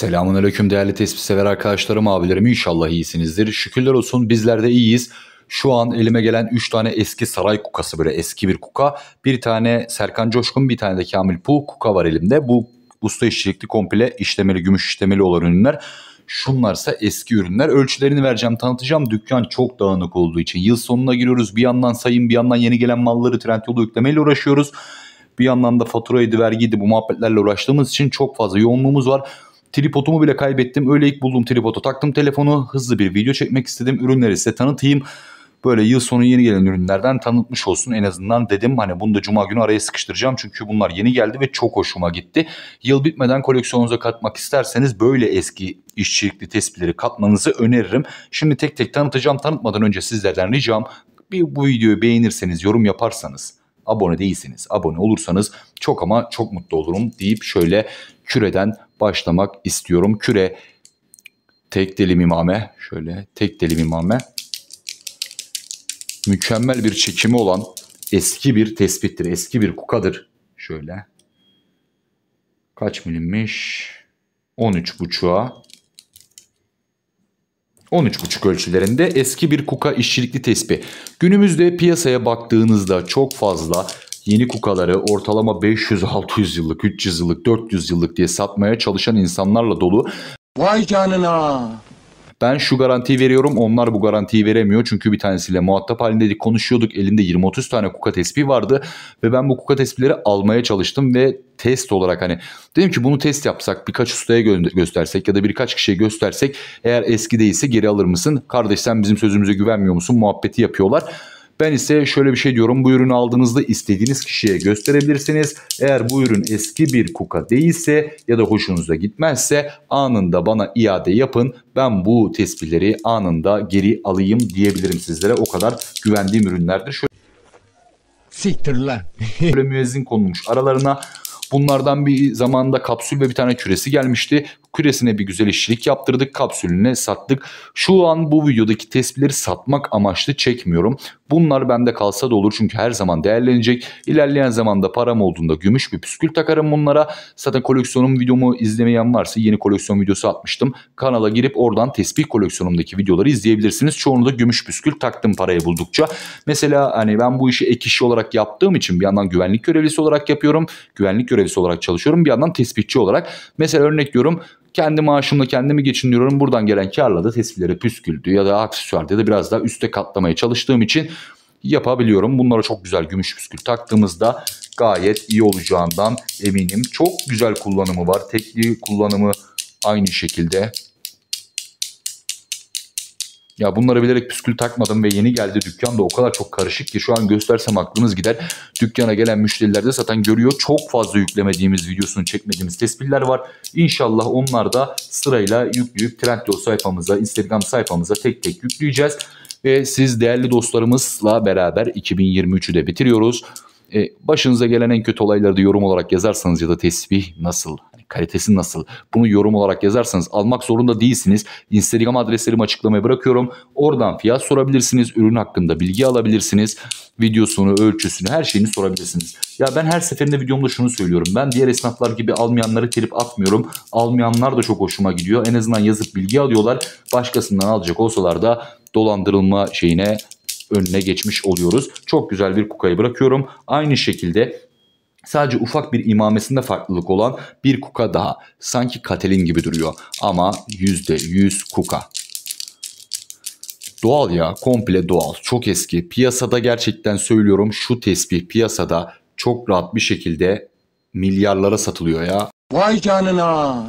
Selamun Aleyküm değerli tespit sever arkadaşlarım, abilerim. inşallah iyisinizdir. Şükürler olsun bizler de iyiyiz. Şu an elime gelen 3 tane eski saray kukası böyle eski bir kuka. Bir tane Serkan Coşkun, bir tane de Kamil Pu kuka var elimde. Bu usta işçilikli komple işlemeli, gümüş işlemeli olan ürünler. Şunlarsa eski ürünler. Ölçülerini vereceğim, tanıtacağım. Dükkan çok dağınık olduğu için. Yıl sonuna giriyoruz. Bir yandan sayın, bir yandan yeni gelen malları Trendyol'a yüklemeyle uğraşıyoruz. Bir yandan da faturaydı, vergiydi bu muhabbetlerle uğraştığımız için çok fazla yoğunluğumuz var. Tripodumu bile kaybettim. Öyle ilk bulduğum tripodu. Taktım telefonu. Hızlı bir video çekmek istedim. Ürünleri size tanıtayım. Böyle yıl sonu yeni gelen ürünlerden tanıtmış olsun en azından dedim. Hani bunu da cuma günü araya sıkıştıracağım. Çünkü bunlar yeni geldi ve çok hoşuma gitti. Yıl bitmeden koleksiyonunuza katmak isterseniz böyle eski işçilikli tespitleri katmanızı öneririm. Şimdi tek tek tanıtacağım. Tanıtmadan önce sizlerden ricam bir bu videoyu beğenirseniz, yorum yaparsanız abone değilseniz, abone olursanız çok ama çok mutlu olurum deyip şöyle küreden başlamak istiyorum. Küre tek dilim imame şöyle tek dilim imame mükemmel bir çekimi olan eski bir tespittir. Eski bir kukadır. Şöyle kaç milimmiş? 13 buçuğa 13,5 ölçülerinde eski bir kuka işçilikli tespi. Günümüzde piyasaya baktığınızda çok fazla yeni kukaları ortalama 500-600 yıllık, 300 yıllık, 400 yıllık diye satmaya çalışan insanlarla dolu. Vay canına! Ben şu garantiyi veriyorum onlar bu garantiyi veremiyor. Çünkü bir tanesiyle muhatap halindeydik konuşuyorduk. Elinde 20-30 tane kuka tespihi vardı. Ve ben bu kuka tespihleri almaya çalıştım ve test olarak hani dedim ki bunu test yapsak birkaç ustaya gö- göstersek ya da birkaç kişiye göstersek eğer eski değilse geri alır mısın? Kardeş sen bizim sözümüze güvenmiyor musun? Muhabbeti yapıyorlar. Ben ise şöyle bir şey diyorum. Bu ürünü aldığınızda istediğiniz kişiye gösterebilirsiniz. Eğer bu ürün eski bir kuka değilse ya da hoşunuza gitmezse anında bana iade yapın. Ben bu tespihleri anında geri alayım diyebilirim sizlere. O kadar güvendiğim ürünlerdir. Şöyle Siktir lan. müezzin konulmuş aralarına. Bunlardan bir zamanda kapsül ve bir tane küresi gelmişti. Küresine bir güzel işçilik yaptırdık. Kapsülüne sattık. Şu an bu videodaki tespitleri satmak amaçlı çekmiyorum. Bunlar bende kalsa da olur çünkü her zaman değerlenecek. İlerleyen zamanda param olduğunda gümüş bir püskül takarım bunlara. Zaten koleksiyonum videomu izlemeyen varsa yeni koleksiyon videosu atmıştım. Kanala girip oradan tespih koleksiyonumdaki videoları izleyebilirsiniz. Çoğunu da gümüş püskül taktım parayı buldukça. Mesela hani ben bu işi ek iş olarak yaptığım için bir yandan güvenlik görevlisi olarak yapıyorum. Güvenlik görevlisi olarak çalışıyorum. Bir yandan tespihçi olarak. Mesela örnek diyorum kendi maaşımla kendimi geçindiriyorum. Buradan gelen karla da tespilere püsküldü ya da aksesuarda da biraz daha üste katlamaya çalıştığım için yapabiliyorum. Bunlara çok güzel gümüş püskül taktığımızda gayet iyi olacağından eminim. Çok güzel kullanımı var. Tekli kullanımı aynı şekilde ya bunları bilerek püskül takmadım ve yeni geldi dükkan da o kadar çok karışık ki şu an göstersem aklınız gider. Dükkana gelen müşteriler de zaten görüyor. Çok fazla yüklemediğimiz, videosunu çekmediğimiz tespitler var. İnşallah onlar da sırayla yükleyip Trendyol sayfamıza, Instagram sayfamıza tek tek yükleyeceğiz. Ve siz değerli dostlarımızla beraber 2023'ü de bitiriyoruz. E, başınıza gelen en kötü olayları da yorum olarak yazarsanız ya da tesbih nasıl kalitesi nasıl? Bunu yorum olarak yazarsanız almak zorunda değilsiniz. Instagram adreslerimi açıklamaya bırakıyorum. Oradan fiyat sorabilirsiniz. Ürün hakkında bilgi alabilirsiniz. Videosunu, ölçüsünü, her şeyini sorabilirsiniz. Ya ben her seferinde videomda şunu söylüyorum. Ben diğer esnaflar gibi almayanları telip atmıyorum. Almayanlar da çok hoşuma gidiyor. En azından yazıp bilgi alıyorlar. Başkasından alacak olsalar da dolandırılma şeyine önüne geçmiş oluyoruz. Çok güzel bir kukayı bırakıyorum. Aynı şekilde Sadece ufak bir imamesinde farklılık olan bir kuka daha. Sanki katelin gibi duruyor ama %100 kuka. Doğal ya komple doğal çok eski piyasada gerçekten söylüyorum şu tesbih piyasada çok rahat bir şekilde milyarlara satılıyor ya. Vay canına.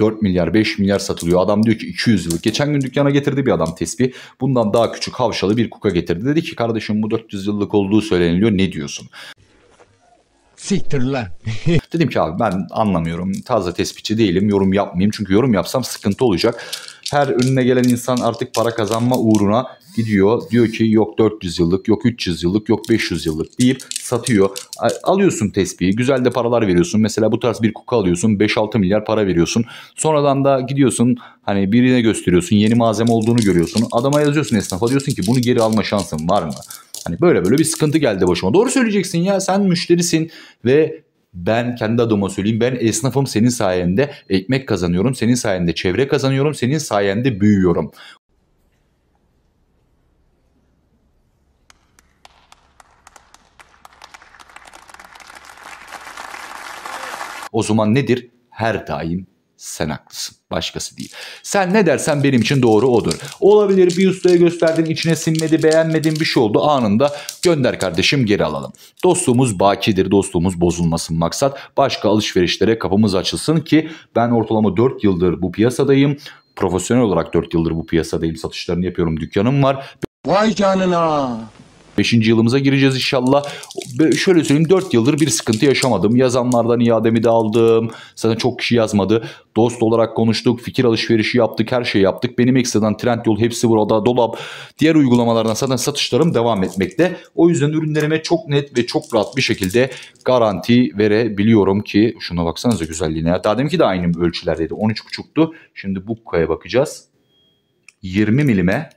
4 milyar 5 milyar satılıyor. Adam diyor ki 200 yıllık Geçen gün dükkana getirdi bir adam tesbih. Bundan daha küçük havşalı bir kuka getirdi. Dedi ki kardeşim bu 400 yıllık olduğu söyleniliyor ne diyorsun? Siktir lan. Dedim ki abi ben anlamıyorum. Taze tespitçi değilim. Yorum yapmayayım. Çünkü yorum yapsam sıkıntı olacak. Her önüne gelen insan artık para kazanma uğruna gidiyor. Diyor ki yok 400 yıllık, yok 300 yıllık, yok 500 yıllık deyip satıyor. Alıyorsun tespihi. Güzel de paralar veriyorsun. Mesela bu tarz bir kuka alıyorsun. 5-6 milyar para veriyorsun. Sonradan da gidiyorsun hani birine gösteriyorsun. Yeni malzeme olduğunu görüyorsun. Adama yazıyorsun esnafa. Diyorsun ki bunu geri alma şansın var mı? Hani böyle böyle bir sıkıntı geldi başıma. Doğru söyleyeceksin ya sen müşterisin ve ben kendi adıma söyleyeyim ben esnafım senin sayende ekmek kazanıyorum, senin sayende çevre kazanıyorum, senin sayende büyüyorum. O zaman nedir? Her daim sen haklısın. Başkası değil. Sen ne dersen benim için doğru odur. Olabilir bir ustaya gösterdin içine sinmedi beğenmedin bir şey oldu anında gönder kardeşim geri alalım. Dostluğumuz bakidir dostluğumuz bozulmasın maksat. Başka alışverişlere kapımız açılsın ki ben ortalama 4 yıldır bu piyasadayım. Profesyonel olarak 4 yıldır bu piyasadayım satışlarını yapıyorum dükkanım var. Vay canına 5. yılımıza gireceğiz inşallah. Şöyle söyleyeyim 4 yıldır bir sıkıntı yaşamadım. Yazanlardan iademi de aldım. Zaten çok kişi yazmadı. Dost olarak konuştuk, fikir alışverişi yaptık, her şeyi yaptık. Benim ekstradan Trendyol hepsi burada, dolap, diğer uygulamalardan zaten satışlarım devam etmekte. O yüzden ürünlerime çok net ve çok rahat bir şekilde garanti verebiliyorum ki şuna baksanıza güzelliğine. Daha ki de aynı ölçülerdeydi. 13.5'tu. Şimdi bu kaya bakacağız. 20 milime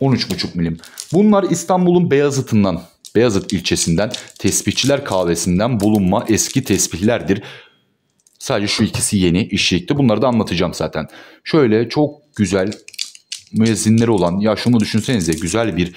13,5 milim. Bunlar İstanbul'un Beyazıt'ından, Beyazıt ilçesinden, Tesbihçiler Kahvesi'nden bulunma eski tesbihlerdir. Sadece şu ikisi yeni işçilikte. Bunları da anlatacağım zaten. Şöyle çok güzel müezzinleri olan ya şunu düşünsenize güzel bir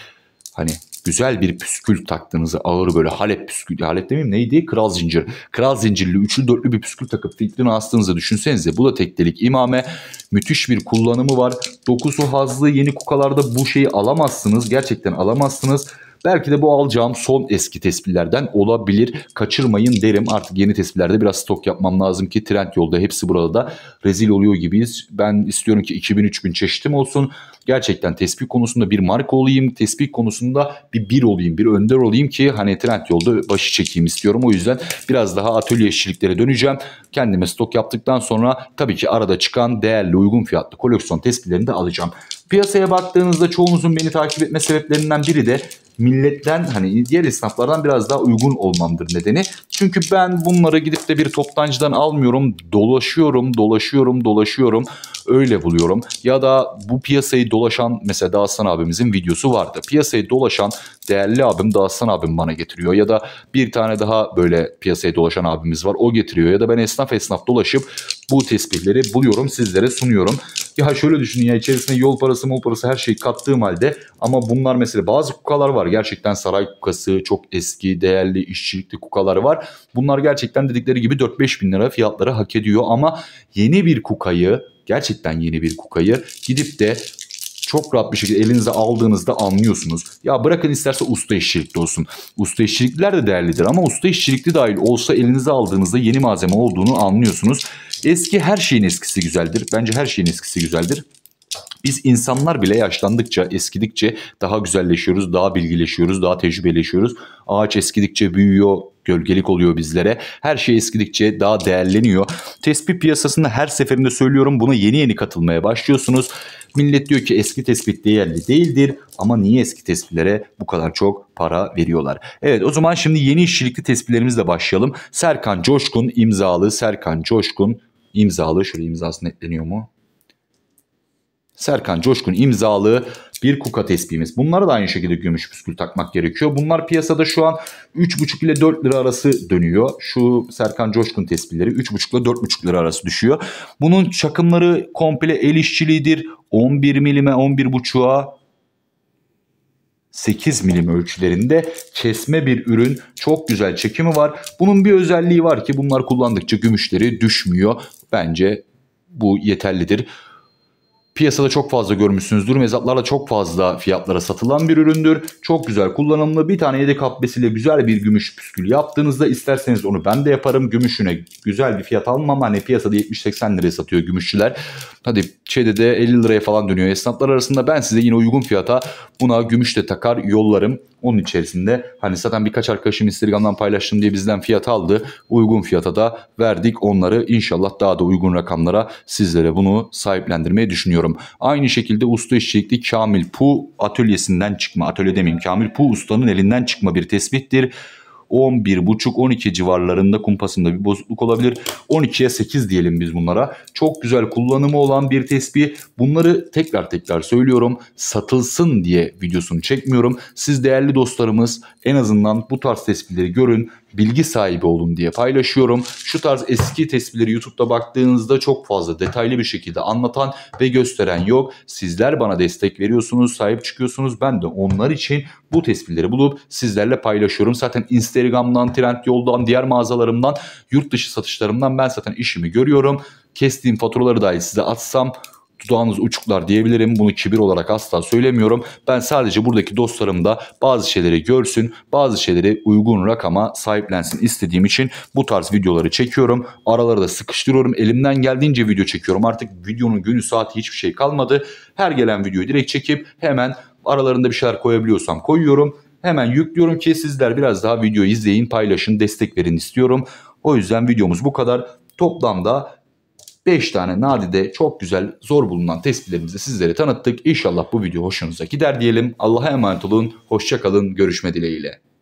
hani güzel bir püskül taktığınızı ağır böyle Halep püskül, Halep demeyeyim neydi? Kral zincir. Kral zincirli üçlü dörtlü bir püskül takıp fikrini astığınızı düşünsenize. Bu da tek delik imame. Müthiş bir kullanımı var. Dokusu hazlı yeni kukalarda bu şeyi alamazsınız. Gerçekten alamazsınız. Belki de bu alacağım son eski tespitlerden olabilir. Kaçırmayın derim. Artık yeni tespitlerde biraz stok yapmam lazım ki trend yolda hepsi burada da rezil oluyor gibiyiz. Ben istiyorum ki 2000-3000 çeşitim olsun. Gerçekten tespit konusunda bir marka olayım. Tespit konusunda bir bir olayım, bir önder olayım ki hani trend yolda başı çekeyim istiyorum. O yüzden biraz daha atölye işçiliklere döneceğim. Kendime stok yaptıktan sonra tabii ki arada çıkan değerli uygun fiyatlı koleksiyon tespitlerini de alacağım. Piyasaya baktığınızda çoğunuzun beni takip etme sebeplerinden biri de milletten hani diğer esnaflardan biraz daha uygun olmamdır nedeni. Çünkü ben bunları gidip de bir toptancıdan almıyorum. Dolaşıyorum, dolaşıyorum, dolaşıyorum. Öyle buluyorum. Ya da bu piyasayı dolaşan mesela Dağıstan abimizin videosu vardı. Piyasayı dolaşan değerli abim Dağıstan abim bana getiriyor. Ya da bir tane daha böyle piyasayı dolaşan abimiz var o getiriyor. Ya da ben esnaf esnaf dolaşıp bu tesbihleri buluyorum sizlere sunuyorum. Ya şöyle düşünün ya içerisinde yol parası mol parası her şeyi kattığım halde ama bunlar mesela bazı kukalar var. Gerçekten saray kukası çok eski değerli işçilikli kukaları var. Bunlar gerçekten dedikleri gibi 4-5 bin lira fiyatları hak ediyor ama yeni bir kukayı gerçekten yeni bir kukayı gidip de çok rahat bir şekilde elinize aldığınızda anlıyorsunuz. Ya bırakın isterse usta işçilikli olsun. Usta işçilikler de değerlidir ama usta işçilikli dahil olsa elinize aldığınızda yeni malzeme olduğunu anlıyorsunuz. Eski her şeyin eskisi güzeldir. Bence her şeyin eskisi güzeldir. Biz insanlar bile yaşlandıkça, eskidikçe daha güzelleşiyoruz, daha bilgileşiyoruz, daha tecrübeleşiyoruz. Ağaç eskidikçe büyüyor, gölgelik oluyor bizlere. Her şey eskidikçe daha değerleniyor. Tespit piyasasında her seferinde söylüyorum buna yeni yeni katılmaya başlıyorsunuz. Millet diyor ki eski tespit değerli değildir ama niye eski tespitlere bu kadar çok para veriyorlar? Evet o zaman şimdi yeni işçilikli tespitlerimizle başlayalım. Serkan Coşkun imzalı Serkan Coşkun imzalı şöyle imzası netleniyor mu? Serkan Coşkun imzalı bir kuka tespihimiz. Bunlara da aynı şekilde gümüş püskül takmak gerekiyor. Bunlar piyasada şu an 3,5 ile 4 lira arası dönüyor. Şu Serkan Coşkun tespihleri 3,5 ile 4,5 lira arası düşüyor. Bunun çakımları komple el işçiliğidir. 11 milime 11,5'a 8 milim ölçülerinde kesme bir ürün. Çok güzel çekimi var. Bunun bir özelliği var ki bunlar kullandıkça gümüşleri düşmüyor. Bence bu yeterlidir. Piyasada çok fazla görmüşsünüzdür. Mezatlarla çok fazla fiyatlara satılan bir üründür. Çok güzel kullanımlı. Bir tane yedek habbesiyle güzel bir gümüş püskül yaptığınızda isterseniz onu ben de yaparım. Gümüşüne güzel bir fiyat almam. Hani piyasada 70-80 liraya satıyor gümüşçüler. Hadi çedde 50 liraya falan dönüyor esnaflar arasında. Ben size yine uygun fiyata buna gümüş de takar yollarım. Onun içerisinde hani zaten birkaç arkadaşım Instagram'dan paylaştım diye bizden fiyat aldı. Uygun fiyata da verdik onları. inşallah daha da uygun rakamlara sizlere bunu sahiplendirmeyi düşünüyorum. Aynı şekilde usta işçilikli Kamil Pu atölyesinden çıkma. Atölye demeyeyim Kamil Pu ustanın elinden çıkma bir tespittir. 11.5-12 civarlarında kumpasında bir bozukluk olabilir. 12'ye 8 diyelim biz bunlara. Çok güzel kullanımı olan bir tespih. Bunları tekrar tekrar söylüyorum. Satılsın diye videosunu çekmiyorum. Siz değerli dostlarımız en azından bu tarz tespihleri görün bilgi sahibi olun diye paylaşıyorum. Şu tarz eski tespitleri YouTube'da baktığınızda çok fazla detaylı bir şekilde anlatan ve gösteren yok. Sizler bana destek veriyorsunuz, sahip çıkıyorsunuz. Ben de onlar için bu tespitleri bulup sizlerle paylaşıyorum. Zaten Instagram'dan, Trendyol'dan, diğer mağazalarımdan, yurt dışı satışlarımdan ben zaten işimi görüyorum. Kestiğim faturaları dahi size atsam dudağınız uçuklar diyebilirim. Bunu kibir olarak asla söylemiyorum. Ben sadece buradaki dostlarım da bazı şeyleri görsün, bazı şeyleri uygun rakama sahiplensin istediğim için bu tarz videoları çekiyorum. Araları da sıkıştırıyorum. Elimden geldiğince video çekiyorum. Artık videonun günü saati hiçbir şey kalmadı. Her gelen videoyu direkt çekip hemen aralarında bir şeyler koyabiliyorsam koyuyorum. Hemen yüklüyorum ki sizler biraz daha video izleyin, paylaşın, destek verin istiyorum. O yüzden videomuz bu kadar. Toplamda 5 tane nadide çok güzel zor bulunan tespitlerimizi sizlere tanıttık. İnşallah bu video hoşunuza gider diyelim. Allah'a emanet olun. Hoşçakalın. Görüşme dileğiyle.